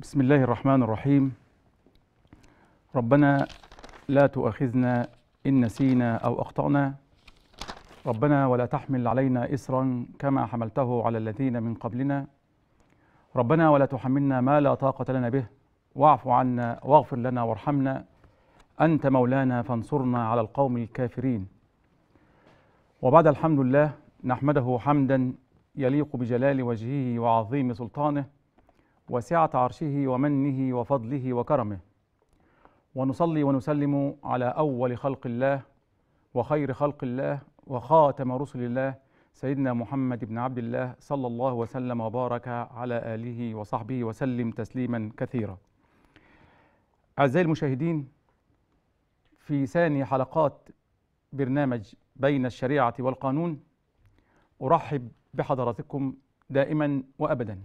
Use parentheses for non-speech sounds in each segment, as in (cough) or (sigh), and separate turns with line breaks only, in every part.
بسم الله الرحمن الرحيم ربنا لا تؤاخذنا إن نسينا أو أخطأنا ربنا ولا تحمل علينا إسرا كما حملته على الذين من قبلنا ربنا ولا تحملنا ما لا طاقة لنا به واعف عنا واغفر لنا وارحمنا أنت مولانا فانصرنا على القوم الكافرين وبعد الحمد لله نحمده حمدا يليق بجلال وجهه وعظيم سلطانه وسعة عرشه ومنه وفضله وكرمه ونصلي ونسلم على أول خلق الله وخير خلق الله وخاتم رسل الله سيدنا محمد بن عبد الله صلى الله وسلم وبارك على آله وصحبه وسلم تسليما كثيرا أعزائي المشاهدين في ثاني حلقات برنامج بين الشريعة والقانون أرحب بحضراتكم دائما وأبدا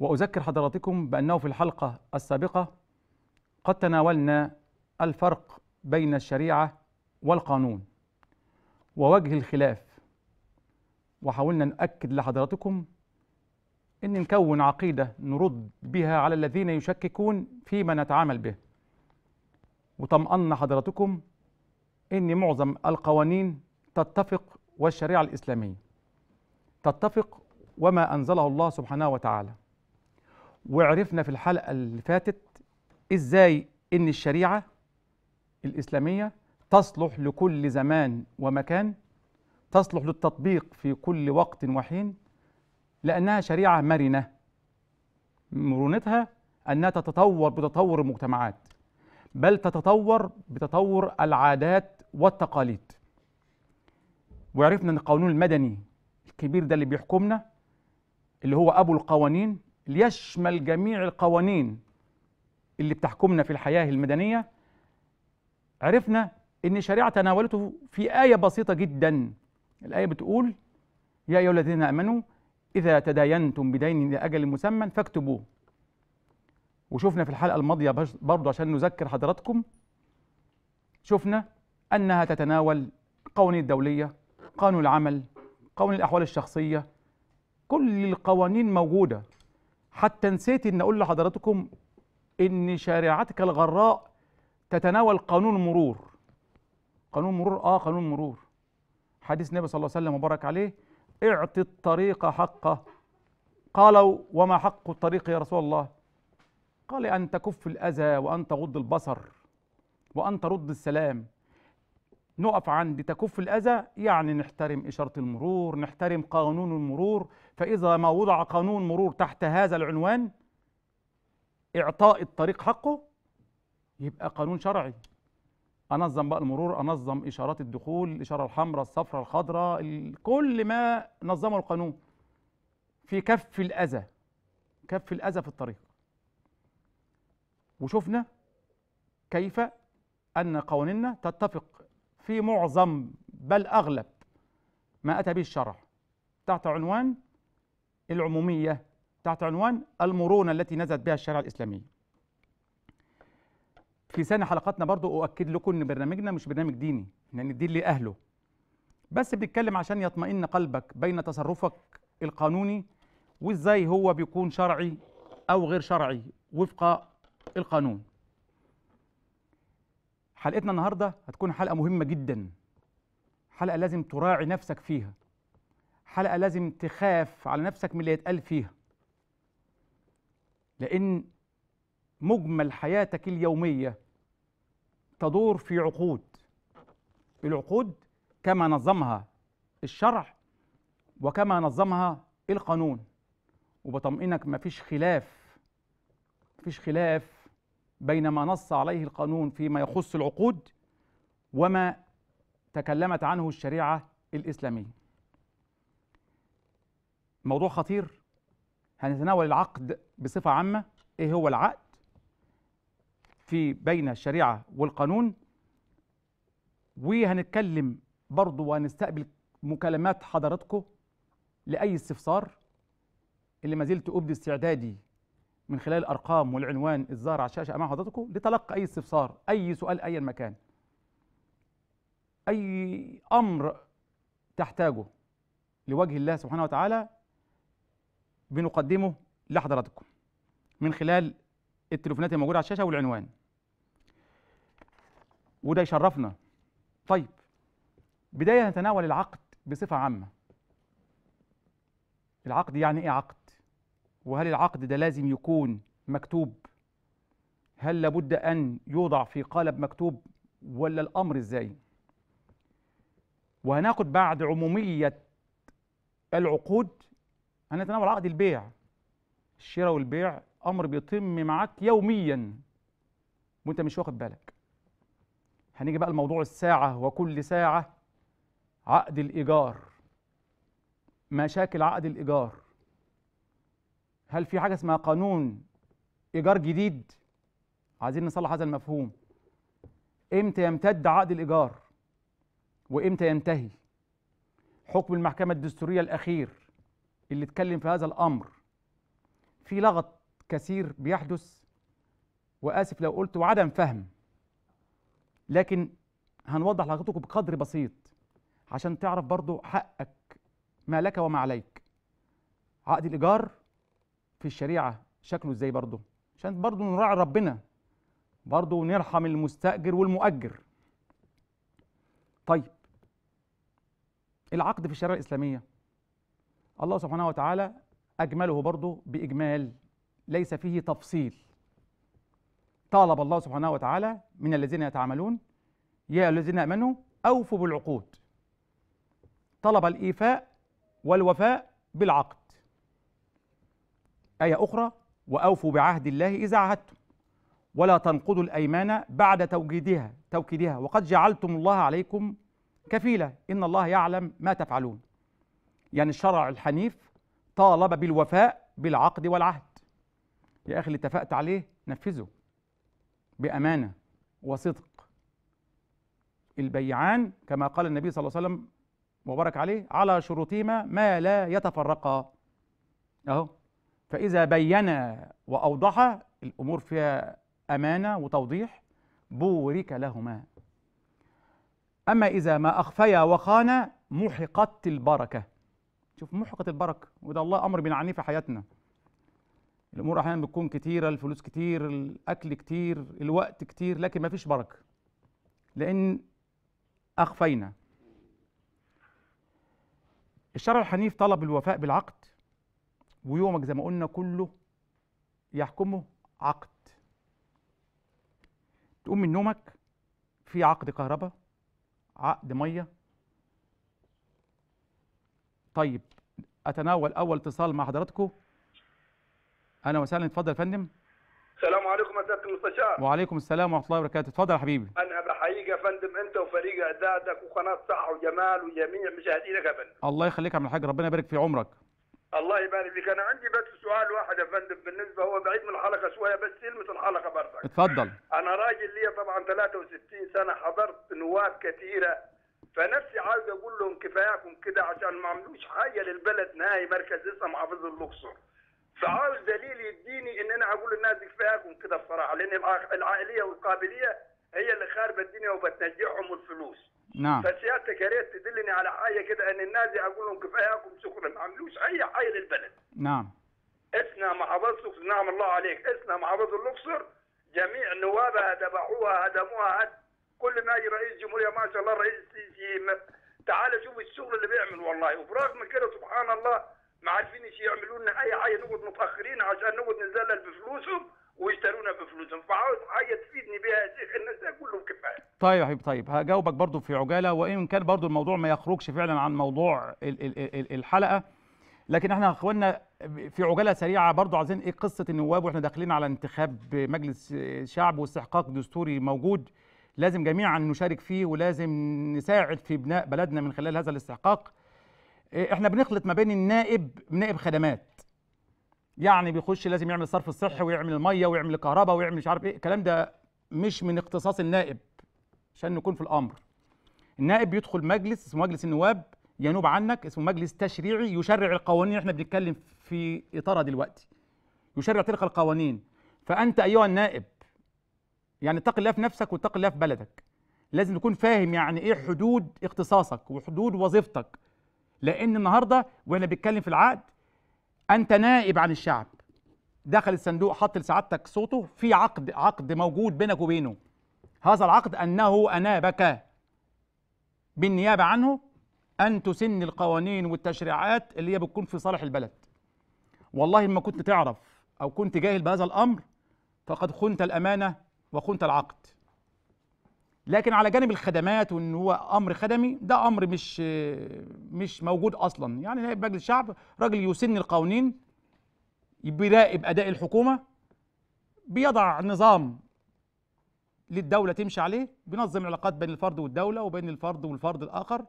وأذكر حضراتكم بأنه في الحلقة السابقة قد تناولنا الفرق بين الشريعة والقانون ووجه الخلاف وحاولنا نأكد لحضراتكم أن نكون عقيدة نرد بها على الذين يشككون فيما نتعامل به وطمأن حضراتكم أن معظم القوانين تتفق والشريعة الإسلامية تتفق وما أنزله الله سبحانه وتعالى وعرفنا في الحلقة اللي فاتت إزاي إن الشريعة الإسلامية تصلح لكل زمان ومكان تصلح للتطبيق في كل وقت وحين لأنها شريعة مرنة مرونتها أنها تتطور بتطور المجتمعات بل تتطور بتطور العادات والتقاليد وعرفنا أن القانون المدني الكبير ده اللي بيحكمنا اللي هو أبو القوانين ليشمل جميع القوانين اللي بتحكمنا في الحياة المدنية عرفنا ان الشريعة تناولته في آية بسيطة جدا الآية بتقول يا أيها الذين آمنوا إذا تداينتم بدين لأجل مسمى فاكتبوه وشفنا في الحلقة الماضية برضو عشان نذكر حضراتكم شفنا أنها تتناول القوانين الدولية قانون العمل قوانين الأحوال الشخصية كل القوانين موجودة حتى نسيت ان اقول لحضراتكم ان شارعتك الغراء تتناول قانون المرور قانون مرور اه قانون مرور حديث النبي صلى الله عليه وسلم وبارك عليه اعط الطريق حقه قالوا وما حق الطريق يا رسول الله قال ان تكف الاذى وان تغض البصر وان ترد السلام نقف عند تكف الأذى يعني نحترم إشارة المرور نحترم قانون المرور فإذا ما وضع قانون مرور تحت هذا العنوان إعطاء الطريق حقه يبقى قانون شرعي أنظم بقى المرور أنظم إشارات الدخول الإشارة الحمراء الصفراء الخضراء كل ما نظمه القانون في كف الأذى كف الأذى في الطريق وشفنا كيف أن قوانيننا تتفق في معظم بل أغلب ما أتى به الشرع تحت عنوان العمومية تحت عنوان المرونة التي نزلت بها الشريعة الإسلامية في ثاني حلقاتنا برضو أؤكد لكم إن برنامجنا مش برنامج ديني لأن الدين لأهله بس بنتكلم عشان يطمئن قلبك بين تصرفك القانوني وإزاي هو بيكون شرعي أو غير شرعي وفق القانون حلقتنا النهارده هتكون حلقه مهمه جدا حلقه لازم تراعي نفسك فيها حلقه لازم تخاف على نفسك من اللي يتقال فيها لان مجمل حياتك اليوميه تدور في عقود العقود كما نظمها الشرع وكما نظمها القانون وبطمئنك مفيش خلاف مفيش خلاف بين ما نص عليه القانون فيما يخص العقود وما تكلمت عنه الشريعه الاسلاميه موضوع خطير هنتناول العقد بصفه عامه ايه هو العقد في بين الشريعه والقانون وهنتكلم برضه وهنستقبل مكالمات حضراتكم لاي استفسار اللي ما زلت ابدي استعدادي من خلال الارقام والعنوان الظاهر على الشاشه امام حضراتكم لتلقي اي استفسار اي سؤال ايا مكان اي امر تحتاجه لوجه الله سبحانه وتعالى بنقدمه لحضراتكم من خلال التليفونات الموجوده على الشاشه والعنوان وده يشرفنا طيب بدايه نتناول العقد بصفه عامه العقد يعني ايه عقد وهل العقد ده لازم يكون مكتوب هل لابد أن يوضع في قالب مكتوب ولا الأمر إزاي وهناخد بعد عمومية العقود هنتناول عقد البيع الشراء والبيع أمر بيتم معاك يوميا وأنت مش واخد بالك هنيجي بقى لموضوع الساعة وكل ساعة عقد الإيجار مشاكل عقد الإيجار هل في حاجه اسمها قانون ايجار جديد عايزين نصلح هذا المفهوم امتى يمتد عقد الايجار وامتى ينتهي حكم المحكمه الدستوريه الاخير اللي اتكلم في هذا الامر في لغط كثير بيحدث واسف لو قلت وعدم فهم لكن هنوضح لحضرتكم بقدر بسيط عشان تعرف برضو حقك ما لك وما عليك عقد الايجار في الشريعه شكله ازاي برضه عشان برضه نراعي ربنا برضه نرحم المستاجر والمؤجر طيب العقد في الشريعه الاسلاميه الله سبحانه وتعالى اجمله برضه باجمال ليس فيه تفصيل طالب الله سبحانه وتعالى من الذين يتعاملون يا الذين امنوا اوفوا بالعقود طلب الايفاء والوفاء بالعقد آية أخرى وأوفوا بعهد الله إذا عهدتم ولا تنقضوا الأيمان بعد توكيدها توكيدها وقد جعلتم الله عليكم كفيلا إن الله يعلم ما تفعلون يعني الشرع الحنيف طالب بالوفاء بالعقد والعهد يا أخي اللي اتفقت عليه نفذه بأمانة وصدق البيعان كما قال النبي صلى الله عليه وسلم وبارك عليه على شروطهما ما لا يتفرقا أهو فإذا بين وأوضح الأمور فيها أمانة وتوضيح بورك لهما أما إذا ما أخفيا وخانا محقت البركة شوف محقت البركة وده الله أمر بنعنيه في حياتنا الأمور أحيانا بتكون كتيرة الفلوس كتير الأكل كتير الوقت كتير لكن ما فيش بركة لأن أخفينا الشرع الحنيف طلب الوفاء بالعقد ويومك زي ما قلنا كله يحكمه عقد تقوم من نومك في عقد كهرباء عقد ميه طيب اتناول اول اتصال مع حضراتكم اهلا وسهلا اتفضل يا فندم
السلام عليكم يا سياده المستشار
وعليكم السلام ورحمه الله وبركاته اتفضل يا حبيبي
انا بحييك يا فندم انت وفريق اعدادك وقناه صح وجمال وجميع مشاهدينك يا فندم
الله يخليك يا عم الحاج ربنا يبارك في عمرك
الله يبارك فيك انا عندي بس سؤال واحد يا فندم بالنسبه هو بعيد من الحلقه شويه بس كلمه الحلقه برضك اتفضل انا راجل لي طبعا 63 سنه حضرت نواب كثيره فنفسي عاوز اقول لهم كفاياكم كده عشان ما عملوش حاجه للبلد نهائي مركز لسه محافظ الاقصر فعاوز دليل يديني ان انا اقول للناس كفاياكم كده الصراحه لان العائليه والقابليه هي اللي خاربه الدنيا وبتنجحهم الفلوس نعم فسيادتك يا ريت تدلني على حاجه كده ان النازي اقول لهم كفاياكم شكرا ما عملوش اي حاجه للبلد نعم اسنا محافظة نعم الله عليك اسنا محافظة الاقصر جميع نوابها ذبحوها هدموها هد كل ما يجي رئيس جمهوريه ما شاء الله الرئيس السيسي تعال شوف الشغل اللي بيعمل والله وبرغم من كده سبحان الله ما عارفين ايش يعملوا لنا اي حاجه نقعد متاخرين عشان نقعد نزلل بفلوسهم ويشترونا بفلوسهم فعاوز حاجه
طيب يا حبيبي طيب هجاوبك برضو في عجاله وان كان برضو الموضوع ما يخرجش فعلا عن موضوع الحلقه لكن احنا اخواننا في عجاله سريعه برضو عايزين ايه قصه النواب واحنا داخلين على انتخاب مجلس شعب واستحقاق دستوري موجود لازم جميعا نشارك فيه ولازم نساعد في بناء بلدنا من خلال هذا الاستحقاق إيه، احنا بنخلط ما بين النائب نائب خدمات يعني بيخش لازم يعمل الصرف الصحي ويعمل الميه ويعمل الكهرباء ويعمل مش عارف ايه الكلام ده مش من اختصاص النائب عشان نكون في الامر النائب بيدخل مجلس اسمه مجلس النواب ينوب عنك اسمه مجلس تشريعي يشرع القوانين احنا بنتكلم في اطارها دلوقتي يشرع تلك القوانين فانت ايها النائب يعني اتق الله في نفسك واتق الله في بلدك لازم تكون فاهم يعني ايه حدود اختصاصك وحدود وظيفتك لان النهارده واحنا بنتكلم في العقد انت نائب عن الشعب دخل الصندوق حط لسعادتك صوته في عقد عقد موجود بينك وبينه هذا العقد أنه أنابك بالنيابة عنه أن تسن القوانين والتشريعات اللي هي بتكون في صالح البلد والله ما كنت تعرف أو كنت جاهل بهذا الأمر فقد خنت الأمانة وخنت العقد لكن على جانب الخدمات وان هو امر خدمي ده امر مش مش موجود اصلا يعني نائب مجلس الشعب راجل يسن القوانين بيراقب اداء الحكومه بيضع نظام للدولة تمشي عليه بينظم العلاقات بين الفرد والدولة وبين الفرد والفرد الآخر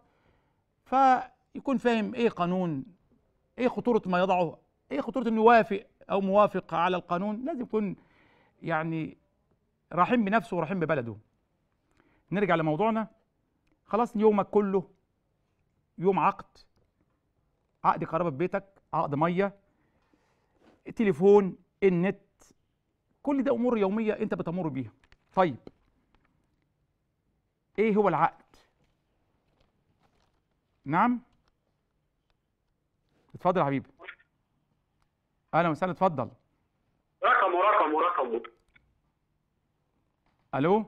فيكون فاهم إيه قانون إيه خطورة ما يضعه إيه خطورة إنه يوافق أو موافق على القانون لازم يكون يعني رحيم بنفسه ورحيم ببلده نرجع لموضوعنا خلاص يومك كله يوم عقد عقد كهرباء في بيتك عقد ميه تليفون النت كل ده امور يوميه انت بتمر بيها طيب ايه هو العقد نعم اتفضل يا حبيبي اهلا وسهلا اتفضل
رقم ورقم ورقم الو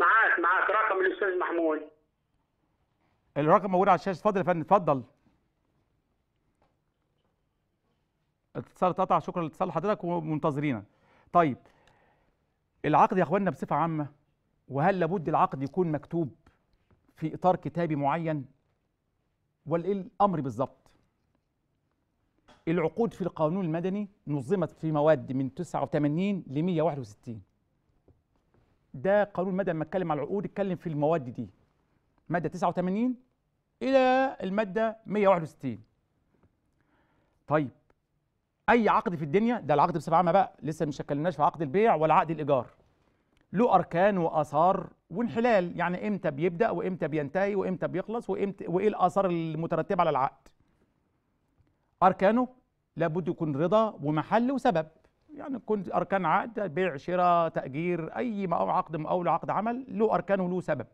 معاك معاك رقم الاستاذ محمود
الرقم موجود على الشاشه اتفضل يا فندم اتفضل الاتصال اتقطع شكرا لاتصال حضرتك ومنتظرينك طيب العقد يا اخواننا بصفه عامه وهل لابد العقد يكون مكتوب في اطار كتابي معين ولا ايه الامر بالظبط العقود في القانون المدني نظمت في مواد من 89 ل 161 ده قانون مدني لما اتكلم على العقود اتكلم في المواد دي ماده 89 الى الماده 161 طيب اي عقد في الدنيا ده العقد بصفه عامه بقى لسه مش شكلناش في عقد البيع ولا عقد الايجار له اركان واثار وانحلال يعني امتى بيبدا وامتى بينتهي وامتى بيخلص وامتى وايه الاثار المترتبه على العقد اركانه لابد يكون رضا ومحل وسبب يعني كنت اركان عقد بيع شراء تاجير اي ما عقد مقاول عقد عمل له اركان وله سبب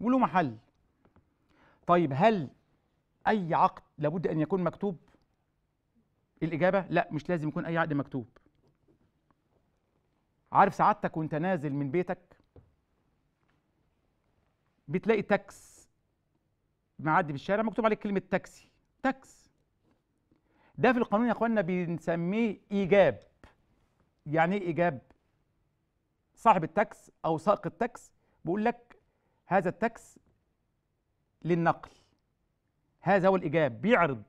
وله محل طيب هل اي عقد لابد ان يكون مكتوب الاجابه لا مش لازم يكون اي عقد مكتوب عارف سعادتك وانت نازل من بيتك بتلاقي تاكس معدي في الشارع مكتوب عليه كلمه تاكسي تاكس ده في القانون يا اخوانا بنسميه ايجاب يعني ايه ايجاب صاحب التاكس او سائق التاكس بيقول لك هذا التاكس للنقل هذا هو الايجاب بيعرض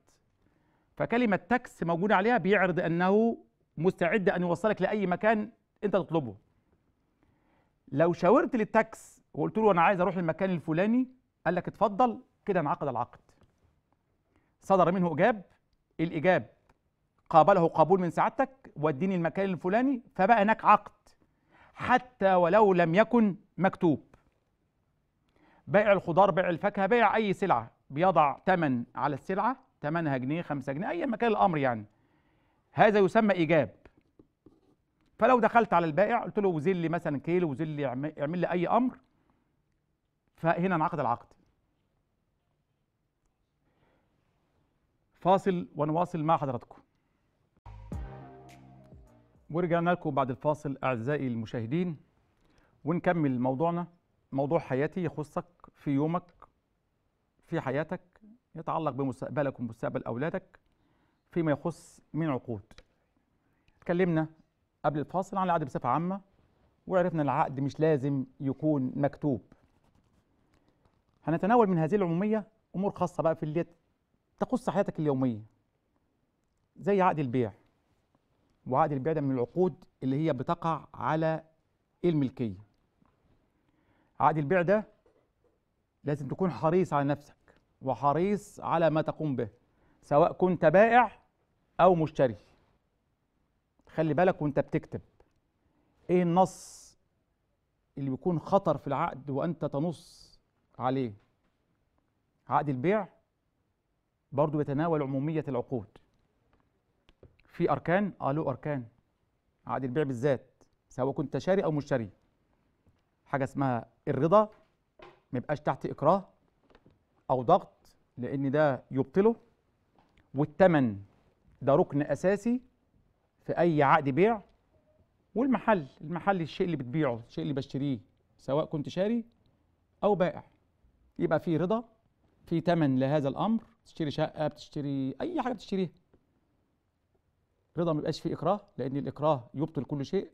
فكلمة تاكس موجودة عليها بيعرض أنه مستعد أن يوصلك لأي مكان أنت تطلبه لو شاورت للتاكس وقلت له أنا عايز أروح المكان الفلاني قال لك اتفضل كده انعقد العقد صدر منه إجاب الإجاب قابله قبول من سعادتك وديني المكان الفلاني فبقى هناك عقد حتى ولو لم يكن مكتوب بائع الخضار بائع الفاكهة بائع أي سلعة بيضع ثمن على السلعة 8 جنيه 5 جنيه ايا مكان الامر يعني هذا يسمى ايجاب فلو دخلت على البائع قلت له وزن لي مثلا كيلو وزن لي اعمل لي اي امر فهنا انعقد العقد فاصل ونواصل مع حضراتكم ورجعنا لكم بعد الفاصل اعزائي المشاهدين ونكمل موضوعنا موضوع حياتي يخصك في يومك في حياتك يتعلق بمستقبلك ومستقبل أولادك فيما يخص من عقود اتكلمنا قبل الفاصل عن العقد بصفة عامة وعرفنا العقد مش لازم يكون مكتوب هنتناول من هذه العمومية أمور خاصة بقى في اللي تخص حياتك اليومية زي عقد البيع وعقد البيع ده من العقود اللي هي بتقع على الملكية عقد البيع ده لازم تكون حريص على نفسك وحريص على ما تقوم به سواء كنت بائع أو مشتري خلي بالك وانت بتكتب ايه النص اللي بيكون خطر في العقد وانت تنص عليه عقد البيع برضه بيتناول عمومية العقود في أركان؟ آه له أركان عقد البيع بالذات سواء كنت شاري أو مشتري حاجة اسمها الرضا ما يبقاش تحت إكراه أو ضغط لأن ده يبطله والتمن ده ركن أساسي في أي عقد بيع والمحل المحل الشيء اللي بتبيعه الشيء اللي بشتريه سواء كنت شاري أو بائع يبقى في رضا في تمن لهذا الأمر تشتري شقة بتشتري أي حاجة بتشتريها رضا ما يبقاش فيه إكراه لأن الإكراه يبطل كل شيء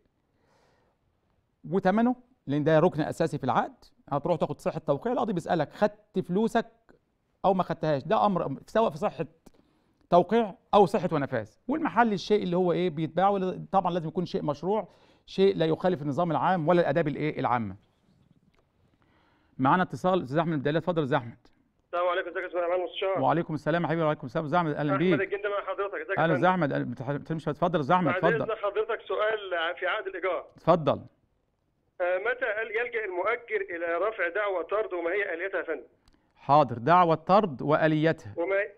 وتمنه لأن ده ركن أساسي في العقد هتروح تاخد صحة توقيع القاضي بيسألك خدت فلوسك او ما خدتهاش ده امر سواء في صحه توقيع او صحه ونفاذ والمحل الشيء اللي هو ايه بيتباع طبعا لازم يكون شيء مشروع شيء لا يخالف النظام العام ولا الاداب الايه العامه معانا اتصال استاذ احمد بدايه اتفضل استاذ احمد
السلام عليكم ازيك يا استاذ عمال مستشار
وعليكم السلام يا حبيبي وعليكم السلام استاذ احمد اهلا بيك احمد
الجندي من حضرتك ازيك اهلا استاذ احمد
مش اتفضل استاذ احمد اتفضل بعد
حضرتك سؤال في عقد الايجار اتفضل آه، متى يلجا المؤجر الى رفع دعوى طرد وما هي اليتها يا فندم
حاضر دعوة الطرد وآليتها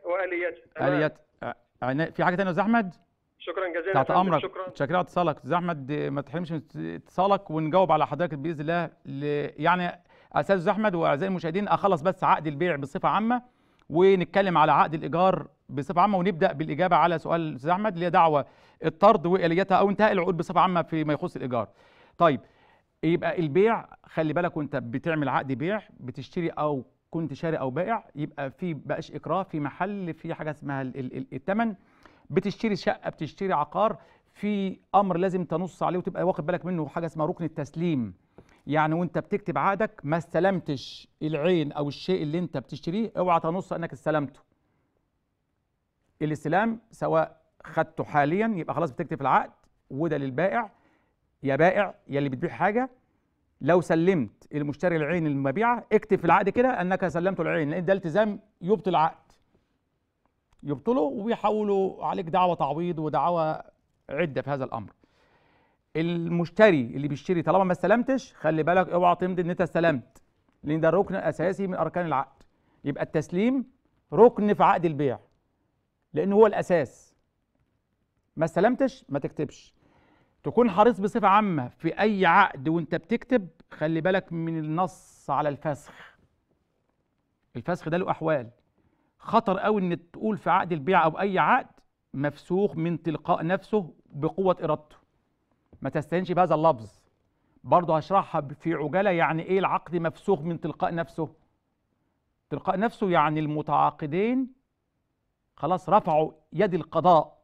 وآليتها آليت
آه، يعني في حاجة تانية يا أستاذ أحمد؟
شكرا جزيلا تحت أمرك شكرا
شكرا اتصالك أستاذ أحمد ما تحرمش من اتصالك ونجاوب على حضرتك بإذن الله ل... يعني أستاذ أحمد وأعزائي المشاهدين أخلص بس عقد البيع بصفة عامة ونتكلم على عقد الإيجار بصفه عامه ونبدا بالاجابه على سؤال الاستاذ احمد اللي هي دعوه الطرد واليتها او انتهاء العقود بصفه عامه فيما يخص الايجار. طيب يبقى البيع خلي بالك وانت بتعمل عقد بيع بتشتري او كنت شاري او بائع يبقى في بقاش اكراه في محل في حاجه اسمها الثمن بتشتري شقه بتشتري عقار في امر لازم تنص عليه وتبقى واخد بالك منه حاجه اسمها ركن التسليم يعني وانت بتكتب عقدك ما استلمتش العين او الشيء اللي انت بتشتريه اوعى تنص انك استلمته الاستلام سواء خدته حاليا يبقى خلاص بتكتب العقد وده للبائع يا بائع يا اللي بتبيع حاجه لو سلمت المشتري العين المبيعه اكتب في العقد كده انك سلمته العين لان ده التزام يبطل عقد يبطله ويحولوا عليك دعوه تعويض ودعوه عده في هذا الامر المشتري اللي بيشتري طالما ما استلمتش خلي بالك اوعى تمضي ان انت استلمت لان ده ركن اساسي من اركان العقد يبقى التسليم ركن في عقد البيع لان هو الاساس ما استلمتش ما تكتبش تكون حريص بصفة عامة في أي عقد وأنت بتكتب خلي بالك من النص على الفسخ الفسخ ده له أحوال خطر قوي إن تقول في عقد البيع أو أي عقد مفسوخ من تلقاء نفسه بقوة إرادته ما تستهينش بهذا اللفظ برضه هشرحها في عجالة يعني إيه العقد مفسوخ من تلقاء نفسه تلقاء نفسه يعني المتعاقدين خلاص رفعوا يد القضاء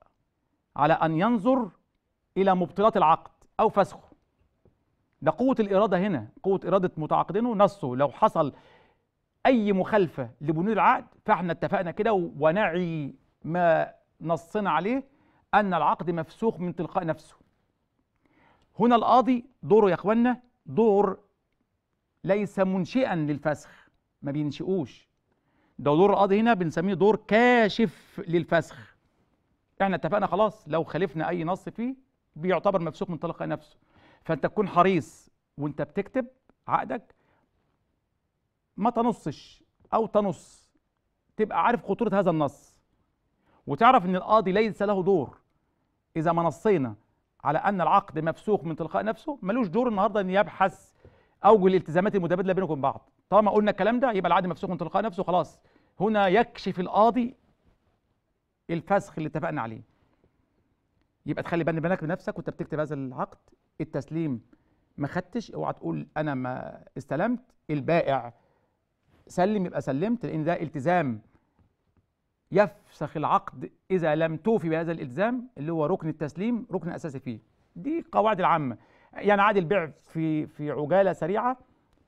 على أن ينظر إلى مبطلات العقد أو فسخه ده قوة الإرادة هنا قوة إرادة متعاقدينه نصه لو حصل أي مخالفة لبنود العقد فإحنا اتفقنا كده ونعي ما نصنا عليه أن العقد مفسوخ من تلقاء نفسه هنا القاضي دوره يا إخوانا دور ليس منشئا للفسخ ما بينشئوش ده دور القاضي هنا بنسميه دور كاشف للفسخ احنا اتفقنا خلاص لو خالفنا اي نص فيه بيعتبر مفسوخ من طلاق نفسه فانت تكون حريص وانت بتكتب عقدك ما تنصش او تنص تبقى عارف خطوره هذا النص وتعرف ان القاضي ليس له دور اذا ما نصينا على ان العقد مفسوخ من تلقاء نفسه ملوش دور النهارده ان يبحث اوج الالتزامات المتبادله بينكم بعض طالما قلنا الكلام ده يبقى العقد مفسوخ من تلقاء نفسه خلاص هنا يكشف القاضي الفسخ اللي اتفقنا عليه يبقى تخلي بالك بنفسك وانت بتكتب هذا العقد التسليم ما خدتش اوعى تقول انا ما استلمت البائع سلم يبقى سلمت لان ده التزام يفسخ العقد اذا لم توفي بهذا الالتزام اللي هو ركن التسليم ركن اساسي فيه دي القواعد العامه يعني عادي البيع في في عجاله سريعه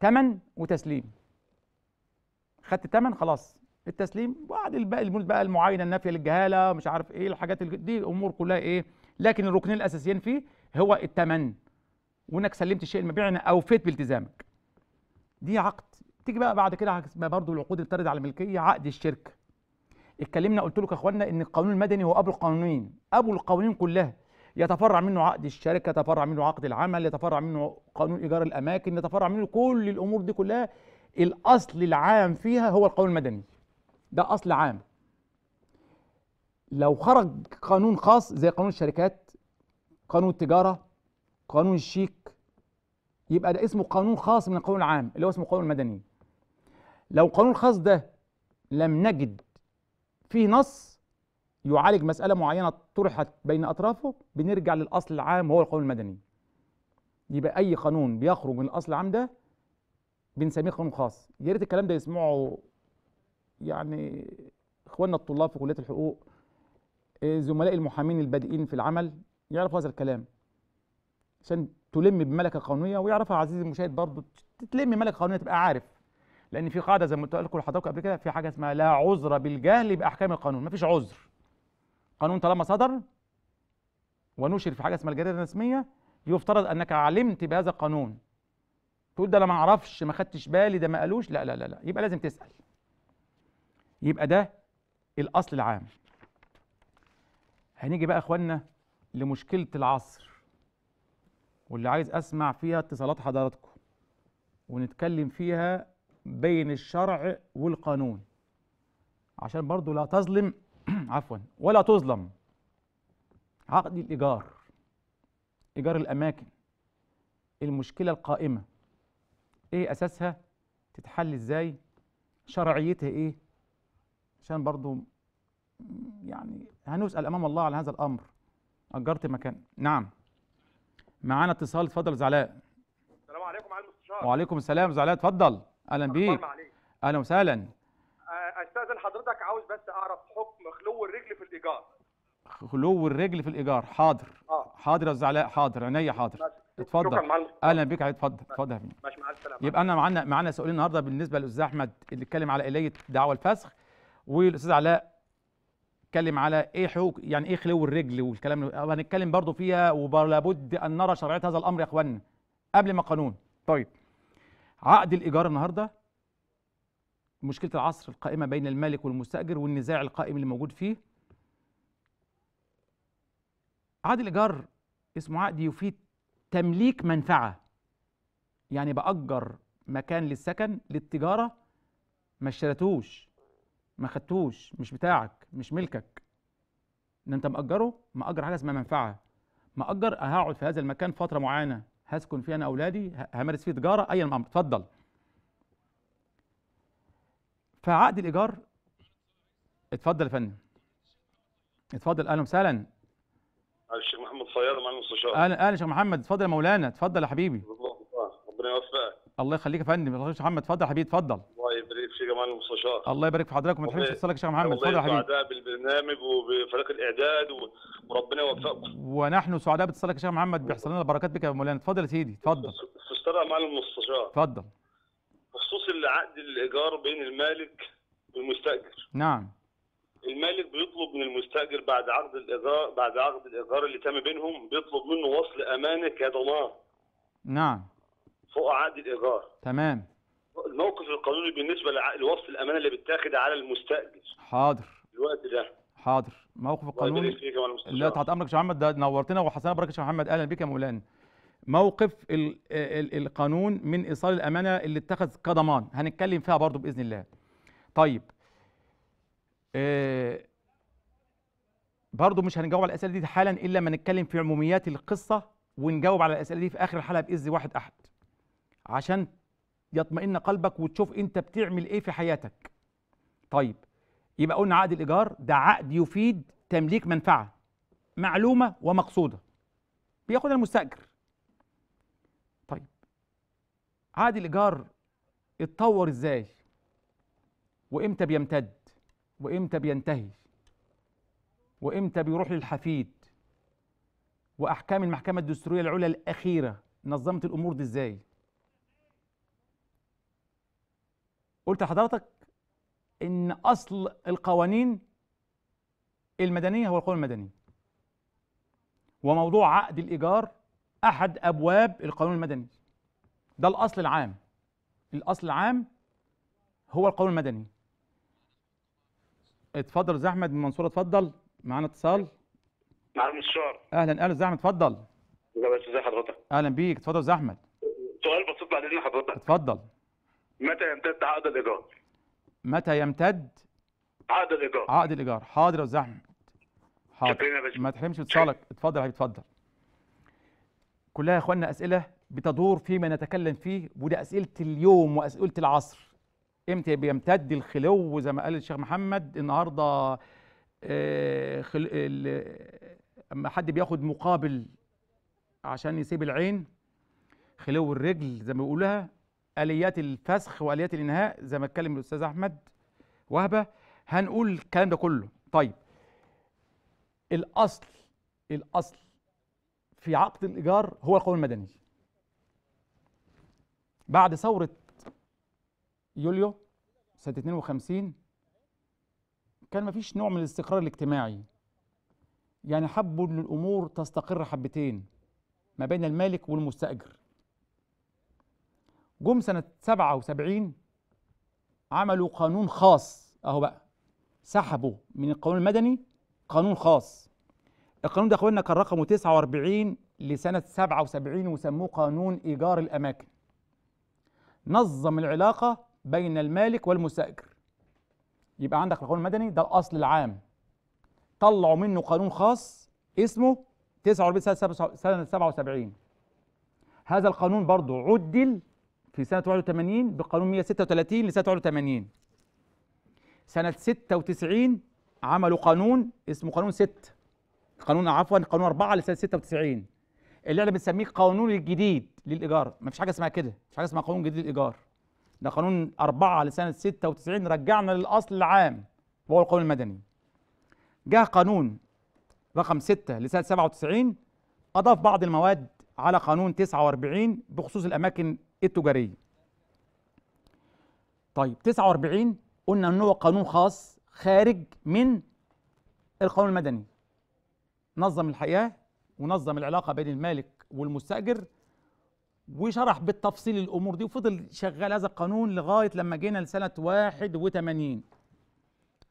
ثمن وتسليم خدت ثمن خلاص التسليم بعد الباقي بقى المعاينه النافيه للجهاله مش عارف ايه الحاجات دي امور كلها ايه لكن الركنين الاساسيين فيه هو التمن وانك سلمت الشيء المبيع او يعني اوفيت بالتزامك دي عقد تيجي بقى بعد كده ما برضه العقود اللي بترد على الملكيه عقد الشركه اتكلمنا قلت لكم يا اخوانا ان القانون المدني هو ابو القانونين ابو القوانين كلها يتفرع منه عقد الشركه يتفرع منه عقد العمل يتفرع منه قانون ايجار الاماكن يتفرع منه كل الامور دي كلها الاصل العام فيها هو القانون المدني ده اصل عام لو خرج قانون خاص زي قانون الشركات قانون التجاره قانون الشيك يبقى ده اسمه قانون خاص من القانون العام اللي هو اسمه القانون المدني لو القانون الخاص ده لم نجد فيه نص يعالج مسألة معينة طرحت بين أطرافه بنرجع للأصل العام وهو القانون المدني يبقى أي قانون بيخرج من الأصل العام ده بنسميه قانون خاص يا ريت الكلام ده يسمعه يعني إخواننا الطلاب في كلية الحقوق إيه، زملائي المحامين البادئين في العمل يعرفوا هذا الكلام عشان تلم بملكه قانونيه ويعرفها عزيزي المشاهد برضه تلم ملكه قانونيه تبقى عارف لان في قاعده زي ما قلت لكم لحضراتكم قبل كده في حاجه اسمها لا عذر بالجهل باحكام القانون مفيش عذر قانون طالما صدر ونشر في حاجه اسمها الجريده الرسميه يفترض انك علمت بهذا القانون تقول ده انا ما اعرفش ما خدتش بالي ده ما قالوش لا لا لا لا يبقى لازم تسال يبقى ده الاصل العام هنيجي بقى اخوانا لمشكله العصر واللي عايز اسمع فيها اتصالات حضراتكم ونتكلم فيها بين الشرع والقانون عشان برضو لا تظلم (clears throat) عفوا ولا تظلم عقد الايجار ايجار الاماكن المشكله القائمه ايه اساسها تتحل ازاي شرعيتها ايه عشان برضو يعني هنسال امام الله على هذا الامر اجرت مكان نعم معانا اتصال اتفضل زعلاء السلام عليكم على المستشار وعليكم السلام زعلاء اتفضل اهلا بيك اهلا وسهلا
آه، استاذن حضرتك عاوز بس اعرف حكم خلو الرجل في الايجار
خلو الرجل في الايجار حاضر آه. حاضر يا زعلاء حاضر عينيا حاضر ماشي. اتفضل اهلا بيك يا اتفضل اتفضل يا فندم يبقى انا معانا معانا سؤالين النهارده بالنسبه للاستاذ احمد اللي اتكلم على اليه دعوه الفسخ والاستاذ علاء هنتكلم على ايه حقوق يعني ايه خلو الرجل والكلام أه، هنتكلم برضو فيها ولابد ان نرى شرعيه هذا الامر يا اخوانا قبل ما قانون طيب عقد الايجار النهارده مشكله العصر القائمه بين المالك والمستاجر والنزاع القائم اللي موجود فيه عقد الايجار اسمه عقد يفيد تمليك منفعه يعني باجر مكان للسكن للتجاره ما اشتريتهوش ما خدتوش مش بتاعك مش ملكك ان انت مأجره مأجر حاجه اسمها منفعه مأجر هقعد في هذا المكان فتره معينه هسكن فيه انا اولادي همارس فيه تجاره ايا الامر اتفضل فعقد الايجار اتفضل يا فندم اتفضل اهلا وسهلا
الشيخ محمد صياد معانا المستشار
اهلا اهلا يا شيخ محمد اتفضل يا مولانا اتفضل يا حبيبي
ربنا يوفقك
الله يخليك يا فندم الله يخليك يا محمد اتفضل يا حبيبي اتفضل
معالي المستشار الله
يبارك في حضرتك وما ومتحرمش اتصالك يا شيخ محمد اتفضل يا حبيبي
سعداء بالبرنامج وبفريق الاعداد وربنا يوفقكم
ونحن سعداء باتصالك يا شيخ محمد بيحصل لنا بركات بك يا مولانا اتفضل يا سيدي اتفضل
استفسار مع المستشار اتفضل بخصوص العقد الايجار بين المالك والمستاجر نعم المالك بيطلب من المستاجر بعد عقد الايجار بعد عقد الايجار اللي تم بينهم بيطلب منه وصل امانه كضمان نعم فوق عقد الايجار تمام الموقف القانوني بالنسبه لوصف الامانه اللي بتاخد على المستاجر حاضر الوقت ده
حاضر موقف القانوني لا تحت امرك يا محمد ده نورتنا وحسنا بركه يا محمد اهلا بك يا مولانا موقف القانون من ايصال الامانه اللي اتخذ كضمان هنتكلم فيها برضو باذن الله طيب آه برضو مش هنجاوب على الاسئله دي حالا الا ما نتكلم في عموميات القصه ونجاوب على الاسئله دي في اخر الحلقه باذن واحد احد عشان يطمئن قلبك وتشوف انت بتعمل ايه في حياتك طيب يبقى قلنا عقد الايجار ده عقد يفيد تمليك منفعه معلومه ومقصوده بياخدها المستاجر طيب عقد الايجار اتطور ازاي وامتى بيمتد وامتى بينتهي وامتى بيروح للحفيد واحكام المحكمه الدستوريه العليا الاخيره نظمت الامور دي ازاي قلت لحضرتك ان اصل القوانين المدنيه هو القانون المدني وموضوع عقد الايجار احد ابواب القانون المدني ده الاصل العام الاصل العام هو القانون المدني اتفضل استاذ احمد من اتفضل معانا اتصال
معانا مستشار
اهلا اهلا استاذ احمد اتفضل
ازي حضرتك
اهلا بيك اتفضل استاذ احمد
سؤال بسيط بعد اذن حضرتك اتفضل متى يمتد عقد الايجار
متى يمتد
عقد الايجار عقد
الايجار حاضر يا استاذ احمد حاضر ما تحرمش اتصالك اتفضل يا اتفضل كلها يا اخوانا اسئله بتدور فيما نتكلم فيه ودي اسئله اليوم واسئله العصر امتى بيمتد الخلو زي ما قال الشيخ محمد النهارده آه خل... اما حد بياخد مقابل عشان يسيب العين خلو الرجل زي ما بيقولها اليات الفسخ واليات الانهاء زي ما اتكلم الاستاذ احمد وهبه هنقول الكلام ده كله طيب الاصل الاصل في عقد الايجار هو القانون المدني بعد ثوره يوليو سنه 52 كان مفيش نوع من الاستقرار الاجتماعي يعني حبوا ان الامور تستقر حبتين ما بين المالك والمستاجر جم سنة 77 عملوا قانون خاص أهو بقى سحبوا من القانون المدني قانون خاص القانون ده اخوانا كان رقمه 49 لسنة 77 وسموه قانون إيجار الأماكن نظم العلاقة بين المالك والمستأجر يبقى عندك القانون المدني ده الأصل العام طلعوا منه قانون خاص اسمه 49 سنة 77 هذا القانون برضه عدل في سنة 81 بقانون 136 لسنة 81 سنة 96 عملوا قانون اسمه قانون 6 قانون عفوا قانون 4 لسنة 96 اللي احنا بنسميه قانون الجديد للإيجار ما فيش حاجة اسمها كده مفيش حاجة اسمها قانون جديد للإيجار ده قانون 4 لسنة 96 رجعنا للأصل العام وهو القانون المدني جه قانون رقم 6 لسنة 97 أضاف بعض المواد على قانون 49 بخصوص الأماكن التجارية طيب 49 قلنا ان هو قانون خاص خارج من القانون المدني نظم الحياة ونظم العلاقة بين المالك والمستأجر وشرح بالتفصيل الامور دي وفضل شغال هذا القانون لغايه لما جينا لسنه 81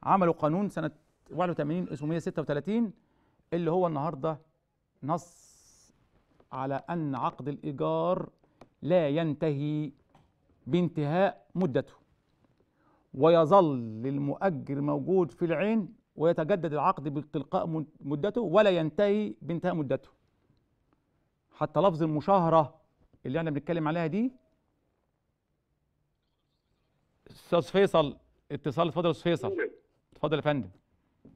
عملوا قانون سنه 81 اسمه 136 اللي هو النهارده نص على ان عقد الايجار لا ينتهي بانتهاء مدته ويظل المؤجر موجود في العين ويتجدد العقد بالتلقاء مدته ولا ينتهي بانتهاء مدته حتى لفظ المشاهرة اللي احنا بنتكلم عليها دي استاذ فيصل اتصال اتفضل استاذ فيصل اتفضل يا فندم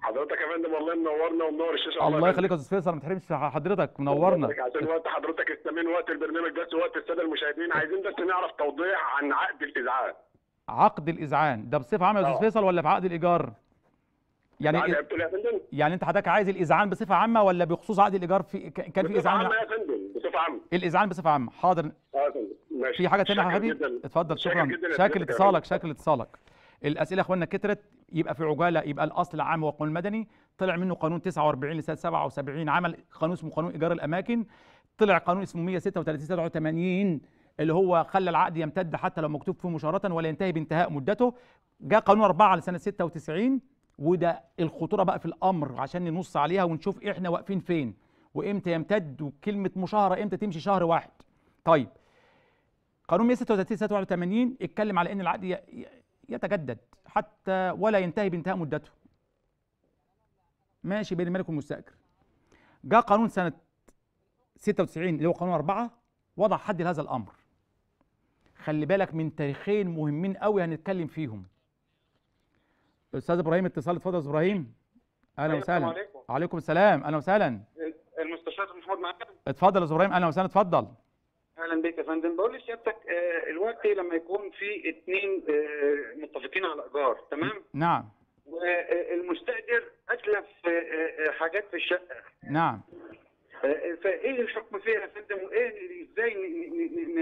حضرتك يا فندم والله منورنا ومنور الشاشه الله يخليك يا استاذ
فيصل ما تحرمش حضرتك منورنا عشان
وقت حضرتك استمين وقت البرنامج بس وقت الساده المشاهدين (laughs) عايزين بس نعرف توضيح عن عقد الاذعان
عقد الاذعان ده بصفه عامه يا استاذ آه. فيصل ولا في عقد الايجار؟ يعني إز... إيه؟ إيه يعني انت حضرتك عايز الاذعان بصفه عامه ولا بخصوص عقد الايجار في كان في اذعان بصفه عامه يا فندم بصفه عامه الاذعان بصفه عامه حاضر اه
ماشي في حاجه ثانيه يا حبيبي
اتفضل شكرا شكل اتصالك شكل اتصالك الاسئله يا اخوانا كترت يبقى في عجاله يبقى الاصل العام هو القانون المدني طلع منه قانون 49 لسنه 77 عمل قانون اسمه قانون ايجار الاماكن طلع قانون اسمه 136 87 اللي هو خلى العقد يمتد حتى لو مكتوب فيه مشارة ولا ينتهي بانتهاء مدته جاء قانون 4 لسنه 96 وده الخطوره بقى في الامر عشان ننص عليها ونشوف احنا واقفين فين وامتى يمتد وكلمه مشاهره امتى تمشي شهر واحد طيب قانون 136 81 اتكلم على ان العقد يتجدد حتى ولا ينتهي بانتهاء مدته ماشي بين الملك والمستأجر جاء قانون سنة 96 اللي هو قانون أربعة وضع حد لهذا الأمر خلي بالك من تاريخين مهمين قوي هنتكلم فيهم أستاذ إبراهيم اتصال اتفضل يا إبراهيم
أهلا أيوة، وسهلا عليكم.
عليكم السلام أهلا وسهلا
المستشار محمود معاك
اتفضل يا استاذ إبراهيم أهلا وسهلا اتفضل
اهلا بك يا فندم بقول لسيادتك آه، الوقت لما يكون في اثنين آه، متفقين على ايجار تمام؟ نعم والمستاجر اتلف آه، حاجات في الشقه نعم فايه الحكم فيها يا فندم وايه ازاي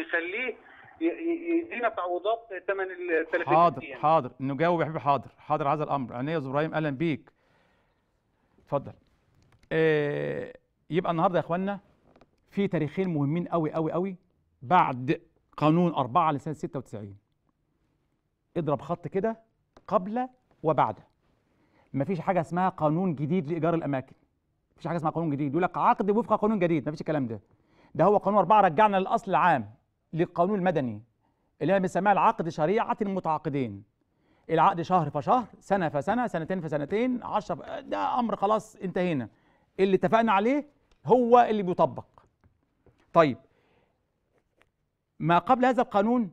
نخليه يدينا تعويضات ثمن 30 حاضر يعني. حاضر
نجاوب يا حبيبي حاضر حاضر هذا الامر عينيا ابراهيم اهلا بيك اتفضل آه يبقى النهارده يا اخوانا في تاريخين مهمين قوي قوي قوي بعد قانون 4 لسنة 96 اضرب خط كده قبل وبعد مفيش حاجة اسمها قانون جديد لإيجار الأماكن مفيش حاجة اسمها قانون جديد يقول لك عقد وفق قانون جديد مفيش الكلام ده ده هو قانون 4 رجعنا للأصل العام للقانون المدني اللي احنا بنسميها العقد شريعة المتعاقدين العقد شهر فشهر سنة فسنة سنتين فسنتين 10 ده أمر خلاص انتهينا اللي اتفقنا عليه هو اللي بيطبق طيب ما قبل هذا القانون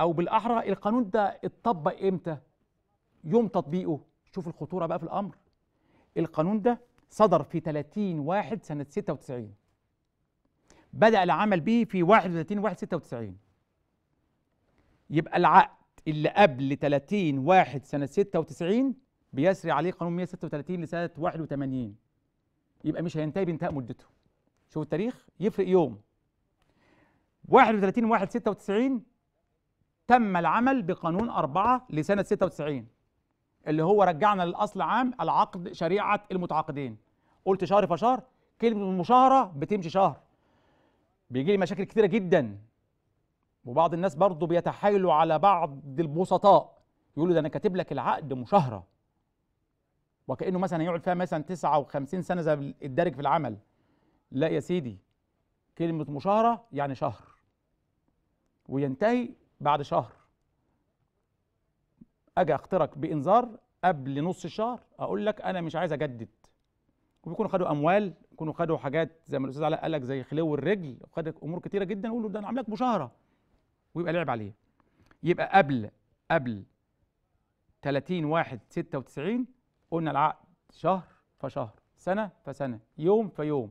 او بالاحرى القانون ده اتطبق امتى يوم تطبيقه شوف الخطوره بقى في الامر القانون ده صدر في 30 واحد سنه 96 بدا العمل به في 31 واحد 96 يبقى العقد اللي قبل 30 واحد سنه 96 بيسري عليه قانون 136 لسنه 81 يبقى مش هينتهي بانتهاء مدته شوف التاريخ يفرق يوم 31 1 96 تم العمل بقانون أربعة لسنة 96 اللي هو رجعنا للأصل عام العقد شريعة المتعاقدين قلت شهر فشهر كلمة المشاهرة بتمشي شهر بيجي لي مشاكل كتيرة جدا وبعض الناس برضه بيتحايلوا على بعض البسطاء يقولوا ده انا كاتب لك العقد مشاهره وكانه مثلا يقعد فيها مثلا 59 سنه زي الدرج في العمل لا يا سيدي كلمه مشاهره يعني شهر وينتهي بعد شهر اجي اخترك بانذار قبل نص الشهر اقول لك انا مش عايز اجدد وبيكونوا خدوا اموال يكونوا خدوا حاجات زي ما الاستاذ علاء قال لك زي خلو الرجل وخد امور كتيره جدا اقول له ده انا عامل لك مشاهره ويبقى لعب عليه يبقى قبل قبل 30 واحد 96 قلنا العقد شهر فشهر سنه فسنه يوم فيوم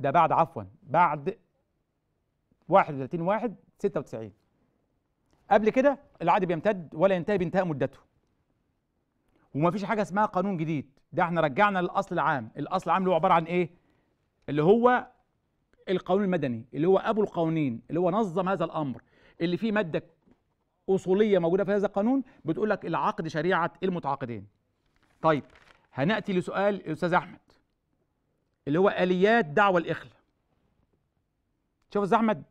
ده بعد عفوا بعد 31 واحد 96 قبل كده العقد بيمتد ولا ينتهي بانتهاء مدته ومفيش حاجه اسمها قانون جديد ده احنا رجعنا للاصل العام الاصل العام اللي هو عباره عن ايه اللي هو القانون المدني اللي هو ابو القوانين اللي هو نظم هذا الامر اللي فيه ماده اصوليه موجوده في هذا القانون بتقول لك العقد شريعه المتعاقدين طيب هناتي لسؤال الاستاذ احمد اللي هو اليات دعوى الاخلاء شوف استاذ احمد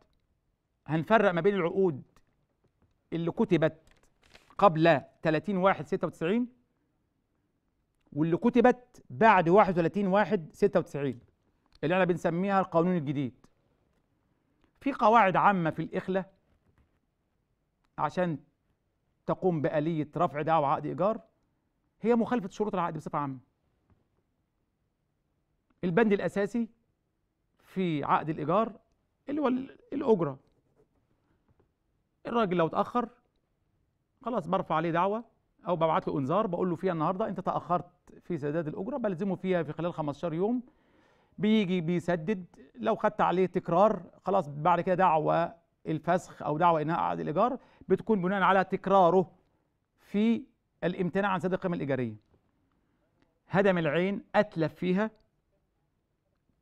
هنفرق ما بين العقود اللي كتبت قبل 30 واحد 96 واللي كتبت بعد 31 واحد 96 اللي احنا بنسميها القانون الجديد في قواعد عامة في الإخلة عشان تقوم بآلية رفع دعوى عقد إيجار هي مخالفة شروط العقد بصفة عامة البند الأساسي في عقد الإيجار اللي هو الأجرة الراجل لو اتاخر خلاص برفع عليه دعوه او ببعت له انذار بقول له فيها النهارده انت تاخرت في سداد الاجره بلزمه فيها في خلال 15 يوم بيجي بيسدد لو خدت عليه تكرار خلاص بعد كده دعوه الفسخ او دعوه انهاء عقد الايجار بتكون بناء على تكراره في الامتناع عن سداد القيمه الايجاريه هدم العين اتلف فيها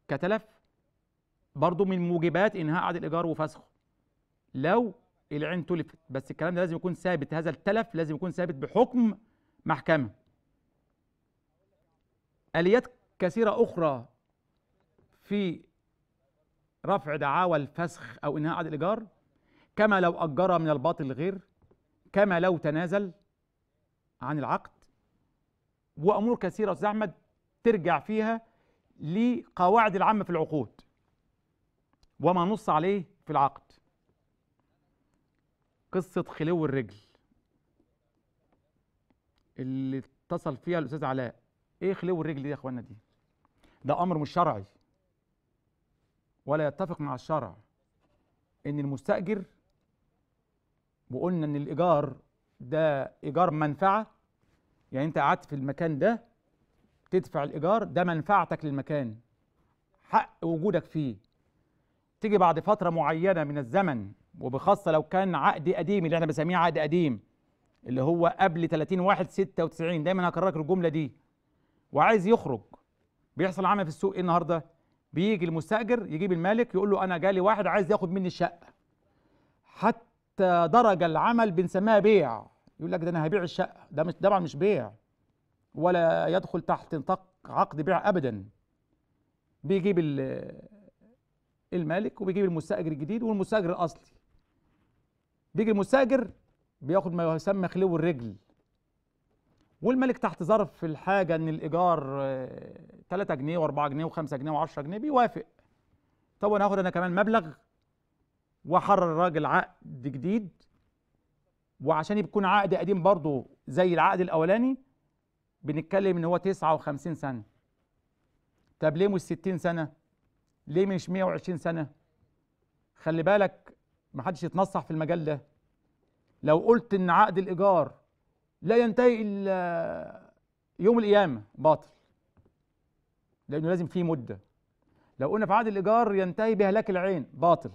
كتلف برضه من موجبات انهاء عقد الايجار وفسخه لو العين تلفت بس الكلام ده لازم يكون ثابت هذا التلف لازم يكون ثابت بحكم محكمه اليات كثيره اخرى في رفع دعاوى الفسخ او انهاء عقد الايجار كما لو اجر من الباطل غير كما لو تنازل عن العقد وامور كثيره استاذ احمد ترجع فيها لقواعد العامه في العقود وما نص عليه في العقد قصه خلو الرجل اللي اتصل فيها الاستاذ علاء ايه خلو الرجل دي يا اخوانا دي ده امر مش شرعي ولا يتفق مع الشرع ان المستاجر وقلنا ان الايجار ده ايجار منفعه يعني انت قعدت في المكان ده تدفع الايجار ده منفعتك للمكان حق وجودك فيه تيجي بعد فتره معينه من الزمن وبخاصه لو كان عقد قديم اللي احنا بنسميه عقد قديم اللي هو قبل 30 1 96 دايما هكرر الجمله دي وعايز يخرج بيحصل عمل في السوق ايه النهارده بيجي المستاجر يجيب المالك يقول له انا جالي واحد عايز ياخد مني الشقه حتى درجه العمل بنسميها بيع يقول لك ده انا هبيع الشقه ده مش طبعا مش بيع ولا يدخل تحت نطاق عقد بيع ابدا بيجيب المالك وبيجيب المستاجر الجديد والمستاجر الاصلي بيجي المستاجر بياخد ما يسمى خلو الرجل والملك تحت ظرف الحاجة ان الايجار 3 آه، جنيه و4 جنيه و5 جنيه و10 جنيه بيوافق طب انا هاخد انا كمان مبلغ واحرر الراجل عقد جديد وعشان يكون عقد قديم برضه زي العقد الاولاني بنتكلم ان هو 59 سنه طب ليه مش 60 سنه ليه مش 120 سنه خلي بالك ما حدش يتنصح في المجال ده لو قلت ان عقد الايجار لا ينتهي الا يوم القيامه باطل لانه لازم فيه مده لو قلنا في عقد الايجار ينتهي بهلاك العين باطل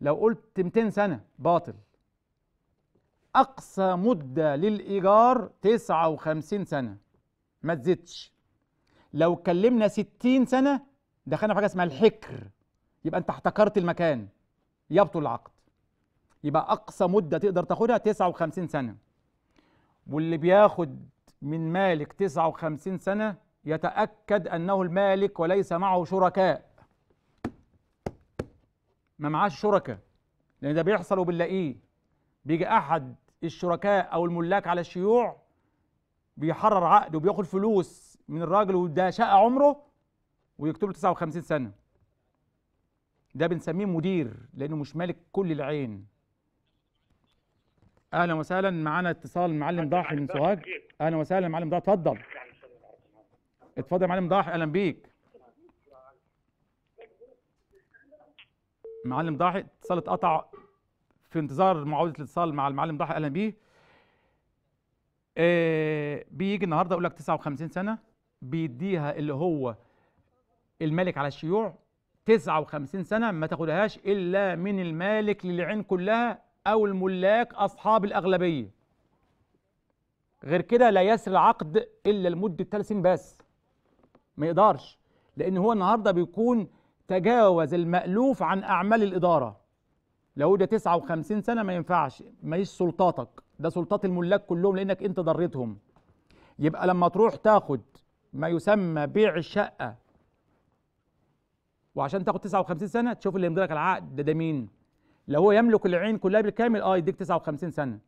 لو قلت 200 سنه باطل اقصى مده للايجار 59 سنه ما تزيدش لو كلمنا 60 سنه دخلنا في حاجه اسمها الحكر يبقى انت احتكرت المكان يبطل العقد يبقى اقصى مده تقدر تاخدها 59 سنه واللي بياخد من مالك 59 سنه يتاكد انه المالك وليس معه شركاء ما معاش شركاء لان ده بيحصل وبنلاقيه بيجي احد الشركاء او الملاك على الشيوع بيحرر عقد وبياخد فلوس من الراجل وده شقى عمره ويكتب له 59 سنه ده بنسميه مدير لانه مش مالك كل العين اهلا وسهلا معانا اتصال معلم ضاحي من سوهاج اهلا وسهلا معلم ضاحي اتفضل اتفضل يا معلم ضاحي اهلا بيك معلم ضاحي اتصال اتقطع في انتظار معاوده الاتصال مع المعلم ضاحي اهلا بيه آه بيجي النهارده يقول لك 59 سنه بيديها اللي هو الملك على الشيوع 59 سنة ما تاخدهاش إلا من المالك للعين كلها أو الملاك أصحاب الأغلبية غير كده لا يسر العقد إلا لمدة 3 سنين بس ما يقدرش لأن هو النهاردة بيكون تجاوز المألوف عن أعمال الإدارة لو ده 59 سنة ما ينفعش ماليش سلطاتك ده سلطات الملاك كلهم لأنك أنت ضريتهم يبقى لما تروح تاخد ما يسمى بيع الشقة وعشان تاخد 59 سنه تشوف اللي يمضي لك العقد ده, ده مين لو هو يملك العين كلها بالكامل اه يديك 59 سنه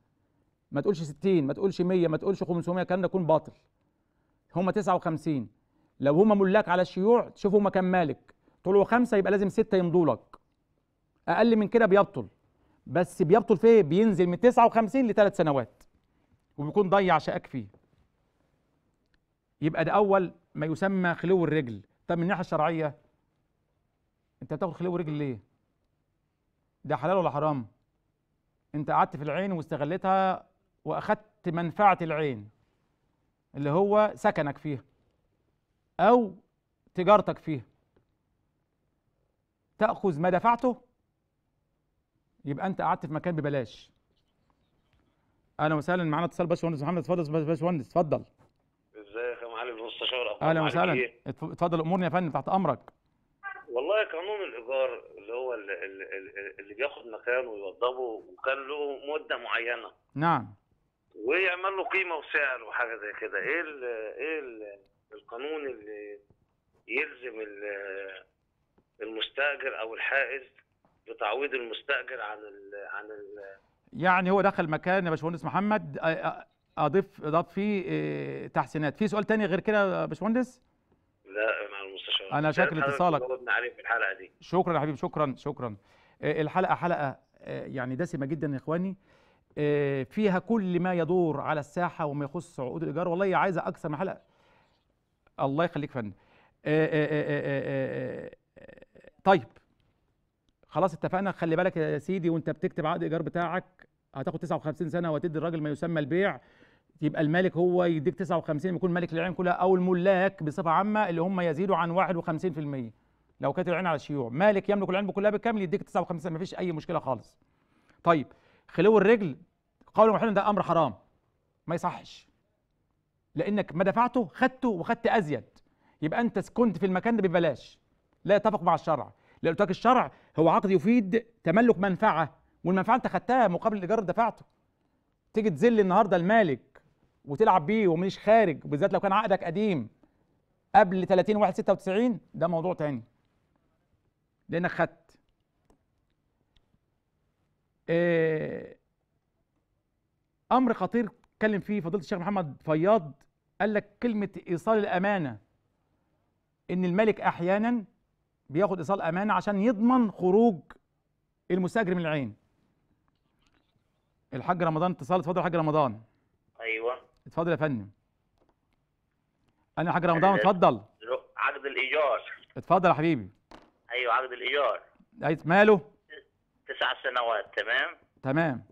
ما تقولش 60 ما تقولش 100 ما تقولش 500 الكلام ده يكون باطل هم 59 لو هم ملاك على الشيوع تشوف هم كام مالك طلعوا خمسه يبقى لازم سته يمضوا لك اقل من كده بيبطل بس بيبطل فيه بينزل من 59 لثلاث سنوات وبيكون ضيع شقاك فيه يبقى ده اول ما يسمى خلو الرجل طب من الناحيه الشرعيه انت بتاخد خليه ورجل ليه ده حلال ولا حرام انت قعدت في العين واستغلتها واخدت منفعه العين اللي هو سكنك فيها او تجارتك فيها تاخذ ما دفعته يبقى انت قعدت في مكان ببلاش اهلا وسهلا معانا اتصال باشمهندس محمد اتفضل باشمهندس اتفضل
ازيك يا معالي المستشار اهلا وسهلا إيه؟
اتفضل امورني يا فندم تحت امرك
قانون الايجار اللي هو اللي, اللي بياخد مكان ويوضبه وكان له مده معينه نعم ويعمل له قيمه وسعر وحاجه زي كده ايه الـ ايه القانون اللي يلزم المستاجر او الحائز بتعويض المستاجر عن الـ عن ال
يعني هو دخل مكان يا باشمهندس محمد اضيف اضاف فيه إيه، تحسينات في سؤال تاني غير كده يا باشمهندس؟
لا مع المستشار انا شاكر اتصالك في الحلقه دي
شكرا يا حبيبي شكرا شكرا آه، الحلقه حلقه آه، يعني دسمه جدا يا اخواني آه، فيها كل ما يدور على الساحه وما يخص عقود الايجار والله هي عايزه اكثر من حلقه الله يخليك فن طيب خلاص اتفقنا خلي بالك يا سيدي وانت بتكتب عقد ايجار بتاعك هتاخد 59 سنه وتدي الراجل ما يسمى البيع يبقى المالك هو يديك 59 يكون مالك للعين كلها او الملاك بصفه عامه اللي هم يزيدوا عن 51% لو كانت العين على الشيوع مالك يملك العين كلها بالكامل يديك 59 ما فيش اي مشكله خالص طيب خلو الرجل قول محمد ده امر حرام ما يصحش لانك ما دفعته خدته وخدت ازيد يبقى انت سكنت في المكان ده ببلاش لا يتفق مع الشرع لان لك الشرع هو عقد يفيد تملك منفعه والمنفعه انت خدتها مقابل الايجار دفعته تيجي تذل النهارده المالك وتلعب بيه ومش خارج بالذات لو كان عقدك قديم قبل 30 1 96 ده موضوع تاني لانك خدت آه، امر خطير اتكلم فيه فضيله الشيخ محمد فياض قال لك كلمه ايصال الامانه ان الملك احيانا بياخد ايصال امانه عشان يضمن خروج المستاجر من العين الحاج رمضان اتصال اتفضل الحاج رمضان اتفضل يا فندم انا يا حاج رمضان إيه، اتفضل
عقد الايجار
اتفضل يا حبيبي
ايوه عقد الايجار عايز ماله تسع سنوات تمام تمام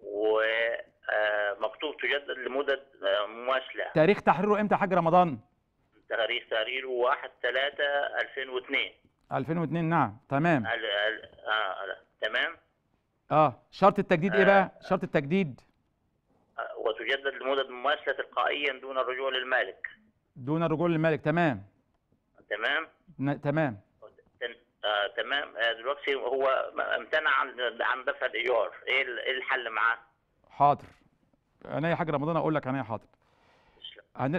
و آه، مكتوب تجدد لمدة آه، مماثلة تاريخ
تحريره امتى يا حاج رمضان؟
تاريخ تحريره 1 3 2002
2002 نعم تمام
ال ال اه, آه، تمام
اه شرط التجديد إيه آه ايه بقى؟ شرط التجديد
وتجدد لمدة مماثلة تلقائيا دون الرجوع للمالك
دون الرجوع للمالك تمام تمام آه، تمام
آه تمام دلوقتي هو امتنع عن عن دفع الايجار ايه, إيه الحل معاه
حاضر انا يا حاج رمضان اقول لك انا يا حاضر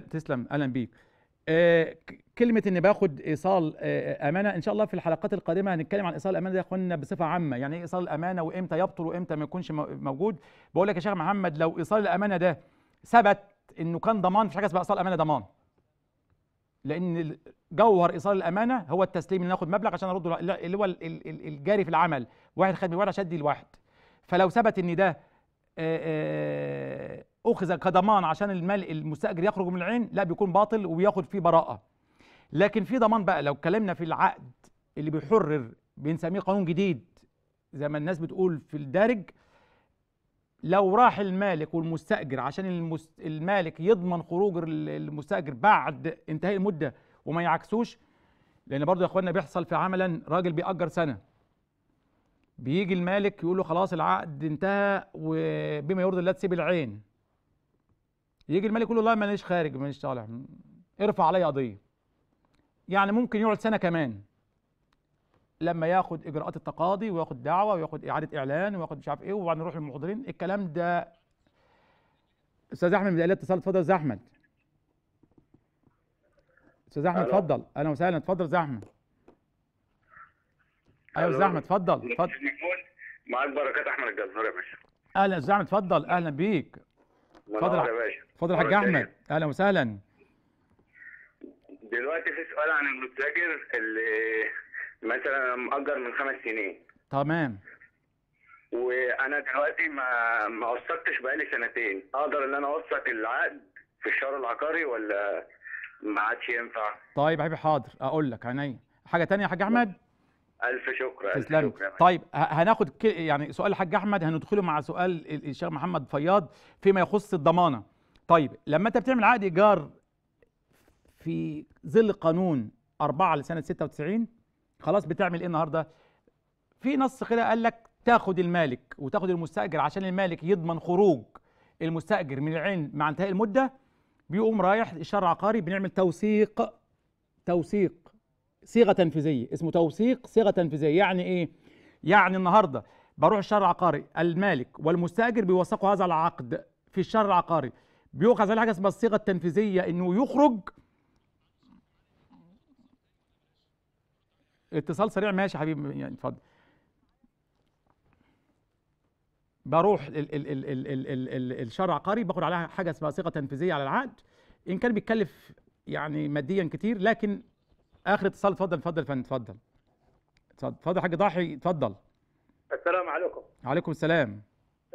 تسلم اهلا بيك آه، كلمه إني باخد ايصال آه، آه، امانه ان شاء الله في الحلقات القادمه هنتكلم عن ايصال الامانه ده يا بصفه عامه يعني ايه ايصال الامانه وامتى يبطل وامتى ما يكونش موجود بقول لك يا شيخ محمد لو ايصال الامانه ده ثبت انه كان ضمان مفيش حاجه اسمها ايصال امانه ضمان لان جوهر ايصال الامانه هو التسليم ان ناخد مبلغ عشان ارده اللي هو الجاري في العمل واحد خد من واحد عشان ادي لواحد فلو ثبت ان ده اخذ كضمان عشان المال المستاجر يخرج من العين لا بيكون باطل وبياخد فيه براءه لكن في ضمان بقى لو اتكلمنا في العقد اللي بيحرر بنسميه قانون جديد زي ما الناس بتقول في الدارج لو راح المالك والمستاجر عشان المالك يضمن خروج المستاجر بعد انتهاء المده وما يعكسوش لان برضه يا اخوانا بيحصل في عملا راجل بيأجر سنه بيجي المالك يقول له خلاص العقد انتهى وبما يرضي الله تسيب العين يجي الملك يقول له لا ماليش خارج ماليش طالع ارفع علي قضيه يعني ممكن يقعد سنه كمان لما ياخد اجراءات التقاضي وياخد دعوه وياخد اعاده اعلان وياخد مش عارف ايه وبعدين يروح للمحضرين الكلام ده استاذ احمد من اتصال اتفضل استاذ احمد استاذ احمد اتفضل اهلا وسهلا اتفضل استاذ احمد ايوه استاذ احمد اتفضل اتفضل
معاك بركات احمد الجزار يا باشا
اهلا استاذ احمد اتفضل اهلا بيك
اتفضل اتفضل آه، يا حاج احمد
اهلا وسهلا
دلوقتي في سؤال عن المتاجر اللي مثلا مأجر من خمس سنين تمام وانا دلوقتي ما ما وثقتش بقالي سنتين اقدر ان انا اوثق العقد في الشهر العقاري ولا ما عادش ينفع
طيب يا حبيبي حاضر اقول لك عينيا حاجه تانية يا حاج احمد
الف شكر الف شكر
طيب هناخد يعني سؤال الحاج احمد هندخله مع سؤال الشيخ محمد فياض فيما يخص الضمانه طيب لما انت بتعمل عقد ايجار في ظل قانون 4 لسنه 96 خلاص بتعمل ايه النهارده في نص كده قال لك تاخد المالك وتاخد المستاجر عشان المالك يضمن خروج المستاجر من العين مع انتهاء المده بيقوم رايح الشرع العقاري بنعمل توثيق توثيق صيغه تنفيذيه اسمه توثيق صيغه تنفيذيه يعني ايه يعني النهارده بروح الشهر العقاري المالك والمستاجر بيوثقوا هذا العقد في الشهر العقاري بيؤخذ عليه حاجه اسمها الصيغه التنفيذيه انه يخرج اتصال سريع ماشي يا حبيبي يعني اتفضل بروح ال ال ال ال ال ال ال الشهر العقاري باخد عليها حاجه اسمها صيغه تنفيذيه على العقد ان كان بيتكلف يعني ماديا كتير لكن اخر اتصال اتفضل اتفضل يا فندم اتفضل اتفضل يا حاج ضاحي اتفضل
السلام عليكم
وعليكم السلام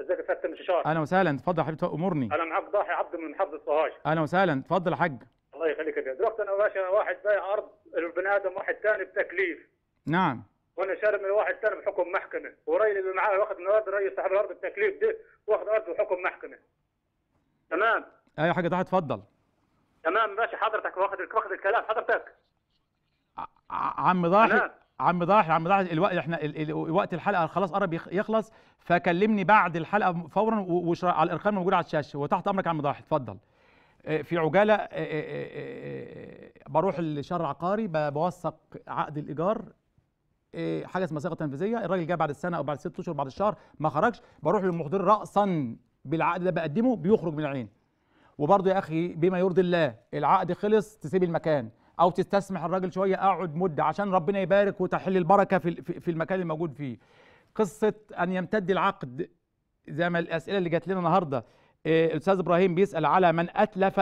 ازيك يا فندم مشوار اهلا
وسهلا اتفضل يا حبيبي امرني انا معاك
ضاحي عبد من محافظه سوهاج
اهلا وسهلا اتفضل يا حاج
الله يخليك يا دكتور انا باشا واحد بايع ارض البني ادم واحد ثاني بتكليف نعم وانا شارب من واحد ثاني بحكم محكمه وراي اللي معايا واخد من ارض رئيس صاحب الارض بتكليف ده واخد ارض بحكم محكمه تمام
ايوه حاجه ضاحي اتفضل
تمام ماشي حضرتك واخد واخد الكلام حضرتك
عم ضاحي عم ضاحي عم ضاحي الوقت احنا وقت الحلقه خلاص قرب يخلص فكلمني بعد الحلقه فورا على الارقام الموجوده على الشاشه وتحت امرك يا عم ضاحي اتفضل آه، في عجاله آه، آه، بروح لشهر عقاري بوثق عقد الايجار حاجه اسمها صيغه تنفيذيه الراجل جاي بعد السنه او بعد ست اشهر بعد الشهر ما خرجش بروح للمحضر راسا بالعقد ده بقدمه بيخرج من العين وبرضه يا اخي بما يرضي الله العقد خلص تسيب المكان او تستسمح الراجل شويه اقعد مده عشان ربنا يبارك وتحل البركه في في المكان اللي موجود فيه قصه ان يمتد العقد زي ما الاسئله اللي جات لنا النهارده آه، الاستاذ ابراهيم بيسال على من اتلف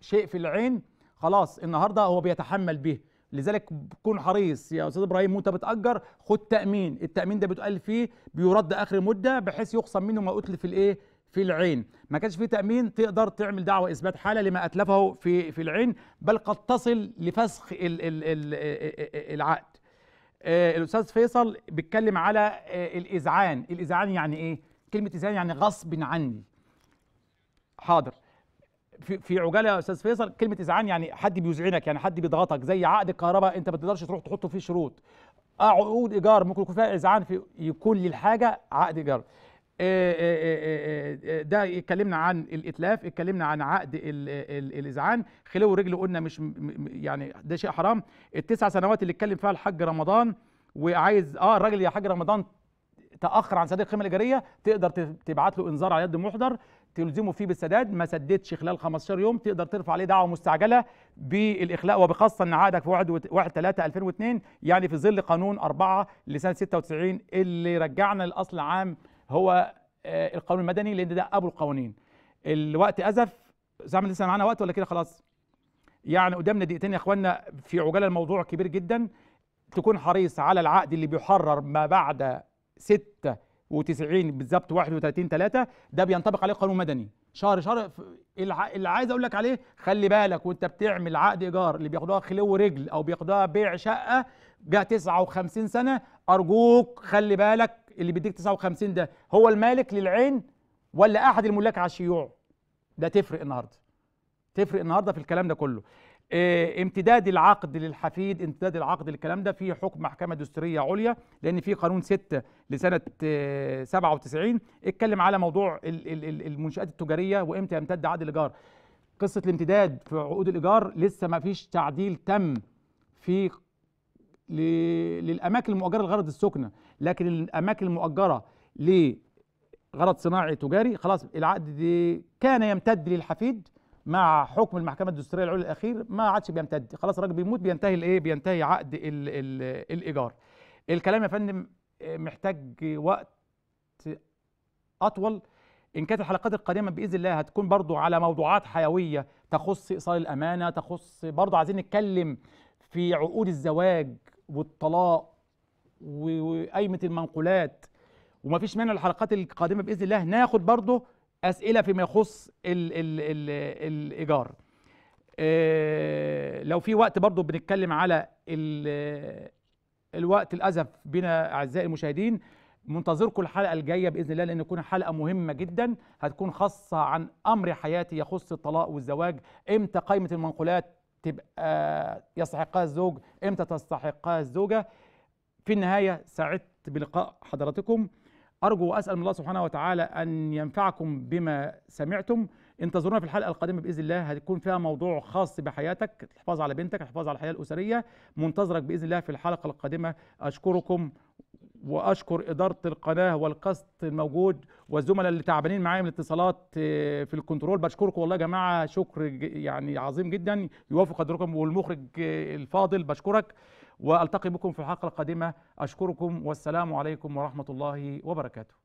شيء في العين خلاص النهارده هو بيتحمل به لذلك كن حريص يا استاذ ابراهيم وانت بتاجر خد تامين التامين ده بتقال فيه بيرد اخر مده بحيث يخصم منه ما اتلف الايه في العين ما كانش في تامين تقدر تعمل دعوه اثبات حاله لما اتلفه في في العين بل قد تصل لفسخ العقد آه، الاستاذ فيصل بيتكلم على آه، الاذعان الاذعان يعني ايه كلمه اذعان يعني غصب عني حاضر في في عجاله يا استاذ فيصل كلمه اذعان يعني حد بيزعنك يعني حد بيضغطك زي عقد الكهرباء انت ما تقدرش تروح تحطه فيه شروط عقود ايجار ممكن يكون فيها اذعان في يكون للحاجه عقد ايجار آه، آه، آه، ده اتكلمنا عن الاتلاف اتكلمنا عن عقد الاذعان خلو رجله قلنا مش يعني ده شيء حرام التسع سنوات اللي اتكلم فيها الحاج رمضان وعايز اه الراجل يا حاج رمضان تاخر عن سداد القيمه الايجاريه تقدر تبعت له انذار على يد محضر تلزمه فيه بالسداد ما سددش خلال 15 يوم تقدر ترفع عليه دعوه مستعجله بالاخلاء وبخاصه ان عقدك في 1 3 2002 يعني في ظل قانون 4 لسنه 96 اللي رجعنا الاصل عام هو آه، القانون المدني لان ده ابو القوانين الوقت ازف زعما لسه معانا وقت ولا كده خلاص يعني قدامنا دقيقتين يا اخوانا في عجاله الموضوع كبير جدا تكون حريص على العقد اللي بيحرر ما بعد 96 بالظبط 31 3 ده بينطبق عليه قانون مدني شهر شهر اللي عايز اقول لك عليه خلي بالك وانت بتعمل عقد ايجار اللي بياخدوها خلو رجل او بياخدوها بيع شقه جه 59 سنه ارجوك خلي بالك اللي بيديك 59 ده هو المالك للعين ولا احد الملاك على الشيوع ده تفرق النهارده تفرق النهارده في الكلام ده كله اه امتداد العقد للحفيد امتداد العقد للكلام ده في حكم محكمه دستوريه عليا لان في قانون 6 لسنه اه 97 اتكلم على موضوع ال ال ال المنشات التجاريه وامتى يمتد عقد الايجار قصه الامتداد في عقود الايجار لسه ما فيش تعديل تم في للاماكن المؤجره لغرض السكنه لكن الاماكن المؤجره لغرض صناعي تجاري خلاص العقد دي كان يمتد للحفيد مع حكم المحكمه الدستوريه العليا الاخير ما عادش بيمتد خلاص الراجل بيموت بينتهي الايه بينتهي عقد الـ الـ الايجار الكلام يا فندم محتاج وقت اطول ان كانت الحلقات القادمه باذن الله هتكون برضو على موضوعات حيويه تخص ايصال الامانه تخص برضو عايزين نتكلم في عقود الزواج والطلاق وقايمه المنقولات وما فيش مانع الحلقات القادمه باذن الله ناخد برضه اسئله فيما يخص الـ الـ الـ الايجار إيه لو في وقت برضه بنتكلم على الوقت للاسف بنا اعزائي المشاهدين منتظركم الحلقه الجايه باذن الله لان تكون حلقه مهمه جدا هتكون خاصه عن امر حياتي يخص الطلاق والزواج امتى قائمه المنقولات تبقى يستحقها الزوج امتى تستحقها الزوجه في النهاية سعدت بلقاء حضراتكم أرجو وأسأل من الله سبحانه وتعالى أن ينفعكم بما سمعتم انتظرونا في الحلقة القادمة بإذن الله هتكون فيها موضوع خاص بحياتك الحفاظ على بنتك الحفاظ على الحياة الأسرية منتظرك بإذن الله في الحلقة القادمة أشكركم واشكر اداره القناه والكاست الموجود والزملاء اللي تعبانين معايا من الاتصالات آه، في الكنترول بشكركم والله يا جماعه شكر يعني عظيم جدا يوافق قدركم والمخرج آه، الفاضل بشكرك والتقي بكم في الحلقه القادمه اشكركم والسلام عليكم ورحمه الله وبركاته